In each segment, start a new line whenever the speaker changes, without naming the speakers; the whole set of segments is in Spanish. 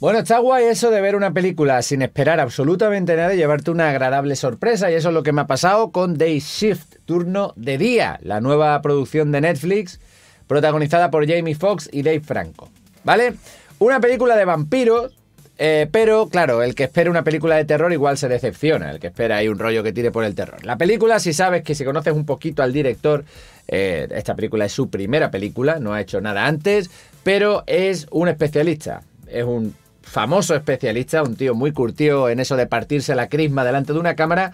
Bueno, está guay eso de ver una película sin esperar absolutamente nada y llevarte una agradable sorpresa. Y eso es lo que me ha pasado con Day Shift, turno de día, la nueva producción de Netflix, protagonizada por Jamie Foxx y Dave Franco. ¿Vale? Una película de vampiros, eh, pero claro, el que espera una película de terror igual se decepciona, el que espera ahí un rollo que tire por el terror. La película, si sabes que si conoces un poquito al director, eh, esta película es su primera película, no ha hecho nada antes, pero es un especialista. Es un famoso especialista, un tío muy curtido en eso de partirse la crisma delante de una cámara,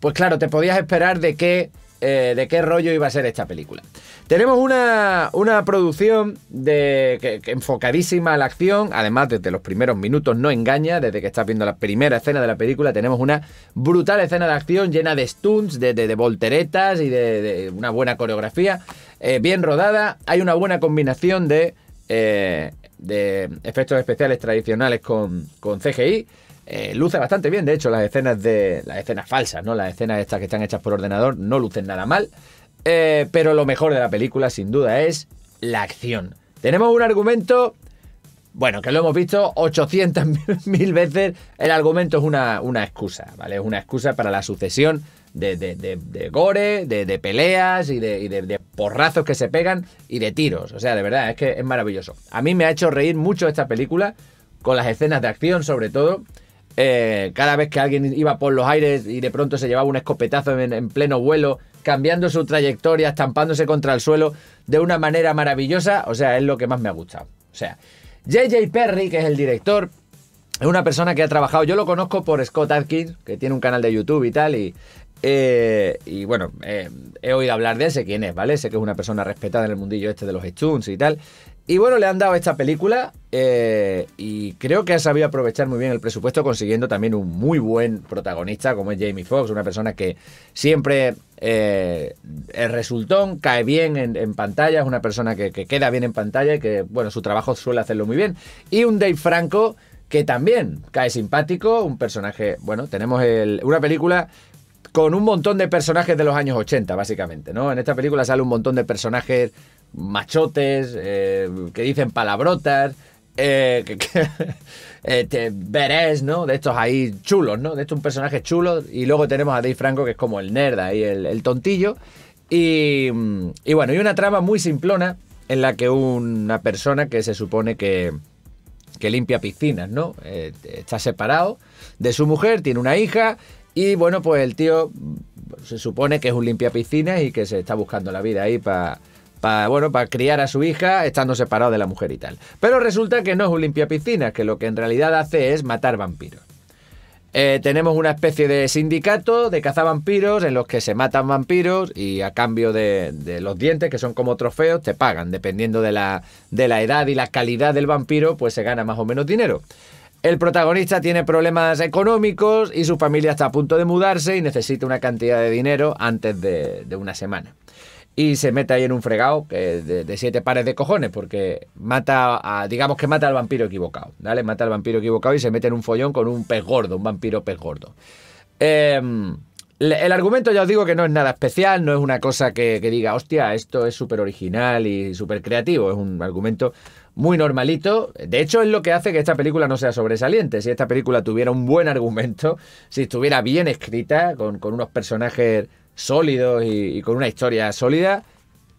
pues claro, te podías esperar de qué, eh, de qué rollo iba a ser esta película. Tenemos una, una producción de, enfocadísima a la acción, además desde los primeros minutos no engaña, desde que estás viendo la primera escena de la película tenemos una brutal escena de acción llena de stunts, de, volteretas y de, una buena coreografía, eh, bien rodada, hay una buena combinación de... Eh, de efectos especiales tradicionales con, CGI. Eh, luce bastante bien, de hecho, las escenas de. las escenas falsas, ¿no? Las escenas estas que están hechas por ordenador no lucen nada mal. Eh, pero lo mejor de la película, sin duda, es la acción. Tenemos un argumento. Bueno, que lo hemos visto 800.000 veces. El argumento es una, una excusa, ¿vale? Es una excusa para la sucesión de, de, de, gore, de, peleas y, de, porrazos que se pegan y de tiros. O sea, de verdad, es que es maravilloso. A mí me ha hecho reír mucho esta película, con las escenas de acción sobre todo. Eh, cada vez que alguien iba por los aires y de pronto se llevaba un escopetazo en, pleno vuelo, cambiando su trayectoria, estampándose contra el suelo de una manera maravillosa, o sea, es lo que más me ha gustado. O sea, JJ Perry, que es el director, es una persona que ha trabajado, yo lo conozco por Scott Atkins, que tiene un canal de YouTube y tal, y eh, y bueno, eh, he oído hablar de ese, quién es, ¿vale? Sé que es una persona respetada en el mundillo este de los stunts y tal. Y bueno, le han dado esta película eh, y creo que ha sabido aprovechar muy bien el presupuesto consiguiendo también un muy buen protagonista como es Jamie Foxx, una persona que siempre el resultón, cae bien en, pantalla, es una persona que, queda bien en pantalla y que, bueno, su trabajo suele hacerlo muy bien. Y un Dave Franco que también cae simpático, un personaje, bueno, tenemos una película con un montón de personajes de los años 80, básicamente, ¿no? En esta película sale un montón de personajes machotes, eh, que dicen palabrotas, eh, eh, ¿no? De estos ahí chulos, ¿no? De estos un personaje chulo. Y luego tenemos a Dave Franco, que es como el nerd ahí, el, tontillo. Y, bueno, y una trama muy simplona en la que una persona que se supone que, que limpia piscinas, ¿no? está separado de su mujer, tiene una hija y bueno, pues el tío mm, se supone que es un limpia y que se está buscando la vida ahí para bueno, para criar a su hija estando separado de la mujer y tal. Pero resulta que no es un limpia que lo que en realidad hace es matar vampiros. Eh, tenemos una especie de sindicato de cazavampiros en los que se matan vampiros y a cambio de, de, los dientes, que son como trofeos, te pagan. Dependiendo de la, de la edad y la calidad del vampiro, pues se gana más o menos dinero. El protagonista tiene problemas económicos y su familia está a punto de mudarse y necesita una cantidad de dinero antes de, una semana. Y se mete ahí en un fregado de, de, siete pares de cojones, porque mata, digamos que mata al vampiro equivocado, ¿vale? Mata al vampiro equivocado y se mete en un follón con un pez gordo, un vampiro pez gordo. Eh, el argumento ya os digo que no es nada especial, no es una cosa que, diga, hostia, esto es súper original y súper creativo, es un argumento muy normalito. De hecho, es lo que hace que esta película no sea sobresaliente. Si esta película tuviera un buen argumento, si estuviera bien escrita, con, unos personajes sólidos y con una historia sólida,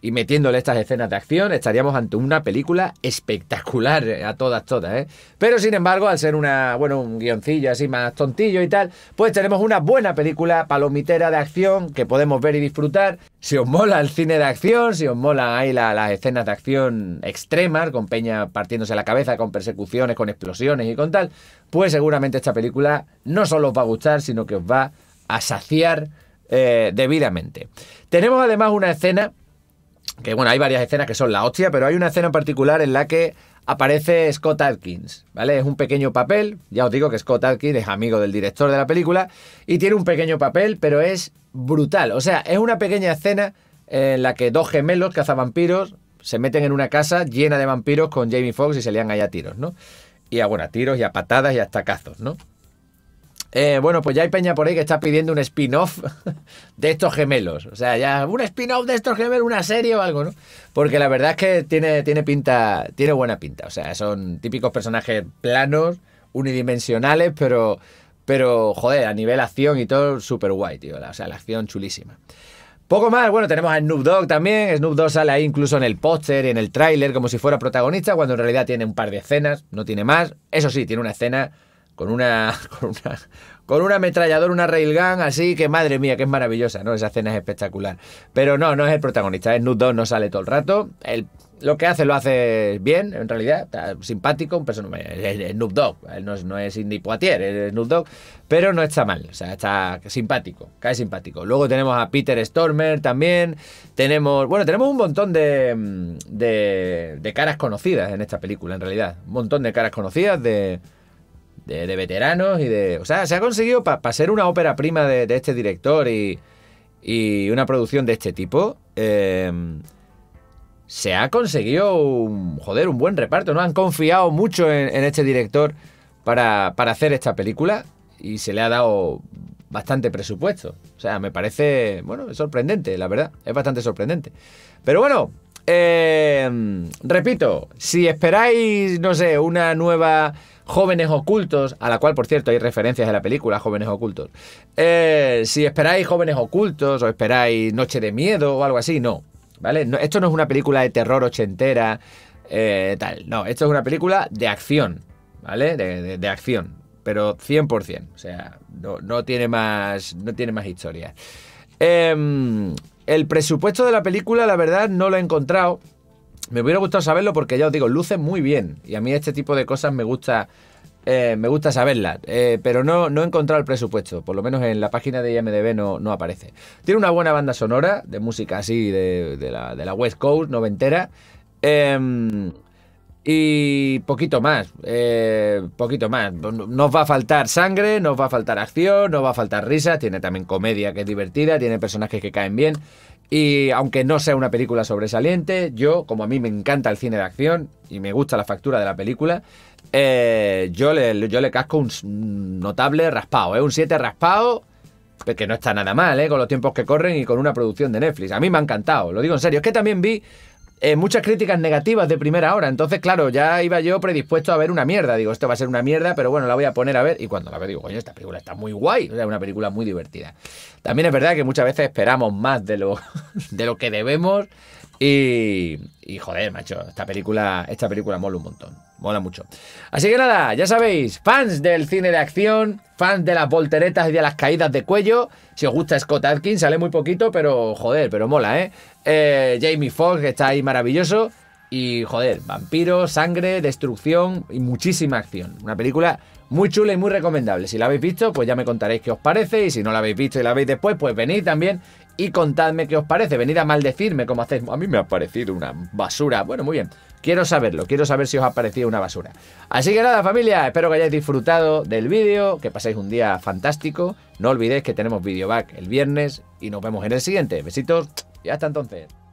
y metiéndole estas escenas de acción, estaríamos ante una película espectacular eh, a todas, todas. ¿eh? Pero sin embargo, al ser una, bueno, un guioncillo así más tontillo y tal, pues tenemos una buena película palomitera de acción que podemos ver y disfrutar. Si os mola el cine de acción, si os mola ahí las escenas de acción extremas, con Peña partiéndose la cabeza, con persecuciones, con explosiones y con tal, pues seguramente esta película no solo os va a gustar, sino que os va a saciar eh, debidamente. Tenemos además una escena que bueno, hay varias escenas que son la hostia, pero hay una escena en particular en la que aparece Scott Atkins, ¿vale? Es un pequeño papel, ya os digo que Scott Atkins es amigo del director de la película y tiene un pequeño papel, pero es brutal, o sea, es una pequeña escena en la que dos gemelos cazavampiros se meten en una casa llena de vampiros con Jamie Foxx y se le han a tiros, ¿no? Y a, bueno, a tiros y a patadas y hasta cazos, ¿no? Eh, bueno, pues ya hay Peña por ahí que está pidiendo un spin-off de estos gemelos. O sea, ya un spin-off de estos gemelos, una serie o algo, ¿no? Porque la verdad es que tiene, tiene pinta, tiene buena pinta. O sea, son típicos personajes planos, unidimensionales, pero, pero joder, a nivel acción y todo, súper guay, tío. O sea, la acción chulísima. Poco más, bueno, tenemos a Snoop Dogg también. Snoop Dogg sale ahí incluso en el póster y en el tráiler como si fuera protagonista, cuando en realidad tiene un par de escenas, no tiene más. Eso sí, tiene una escena con una, con una, con una ametralladora, una railgun, así que madre mía, que es maravillosa, ¿no? Esa escena es espectacular. Pero no, no es el protagonista, Snoop Dogg no sale todo el rato. El, lo que hace lo hace bien, en realidad, está simpático, un personaje, Snoop Dogg, no es, no es Indy Poitier, es Snoop Dogg, pero no está mal, o sea, está simpático, cae simpático. Luego tenemos a Peter Stormer también, tenemos, bueno, tenemos un montón de, de caras conocidas en esta película, en realidad, un montón de caras conocidas de de, veteranos y de... O sea, se ha conseguido para ser una ópera prima de, este director y, y, una producción de este tipo. Em, se ha conseguido joder, un buen reparto, ¿no? Han confiado mucho en, este director para, para, hacer esta película y se le ha dado bastante presupuesto. O sea, me parece, bueno, sorprendente, la verdad, es bastante sorprendente. Pero bueno, em, repito, si esperáis, no sé, una nueva Jóvenes Ocultos, a la cual, por cierto, hay referencias de la película Jóvenes Ocultos. Eh, si esperáis Jóvenes Ocultos o esperáis Noche de Miedo o algo así, no. ¿Vale? esto no es una película de terror ochentera, eh, tal. No, esto es una película de acción, ¿vale? De, acción, pero 100%. O sea, no, tiene más, no tiene más historia. Em, el presupuesto de la película, la verdad, no lo he encontrado. Me hubiera gustado saberlo porque ya os digo, luce muy bien. Y a mí este tipo de cosas me gusta. Eh, me gusta saberlas, eh, pero no, no he encontrado el presupuesto, por lo menos en la página de IMDB no, no aparece. Tiene una buena banda sonora, de música así, de, de, la, West Coast, noventera. Em, y poquito más, eh, poquito más. Nos va a faltar sangre, nos va a faltar acción, nos va a faltar risa. Tiene también comedia que es divertida, tiene personajes que caen bien. Y aunque no sea una película sobresaliente, yo, como a mí me encanta el cine de acción y me gusta la factura de la película, eh, yo, le, yo le casco un mm, notable raspado, ¿eh? un 7 raspado, que no está nada mal, ¿eh? con los tiempos que corren y con una producción de Netflix. A mí me ha encantado, lo digo en serio. Es que también vi eh, muchas críticas negativas de primera hora. Entonces, claro, ya iba yo predispuesto a ver una mierda. Digo, esto va a ser una mierda, pero bueno, la voy a poner a ver. Y cuando la veo, digo, coño, esta película está muy guay. O sea, una película muy divertida. También es verdad que muchas veces esperamos más de lo, de lo que debemos. Y, y joder, macho, esta película, esta película mola un montón mola mucho. Así que nada, ya sabéis, fans del cine de acción, fans de las volteretas y de las caídas de cuello. Si os gusta Scott Adkins, sale muy poquito, pero joder, pero mola, ¿eh? eh Jamie Foxx, está ahí maravilloso. Y joder, vampiros, sangre, destrucción y muchísima acción. Una película muy chula y muy recomendable. Si la habéis visto, pues ya me contaréis qué os parece. Y si no la habéis visto y la veis después, pues venid también y contadme qué os parece. Venid a maldecirme como hacéis. A mí me ha parecido una basura. Bueno, muy bien. Quiero saberlo, quiero saber si os ha parecido una basura. Así que nada, familia, espero que hayáis disfrutado del vídeo, que paséis un día fantástico. No olvidéis que tenemos back el viernes y nos vemos en el siguiente. Besitos y hasta entonces.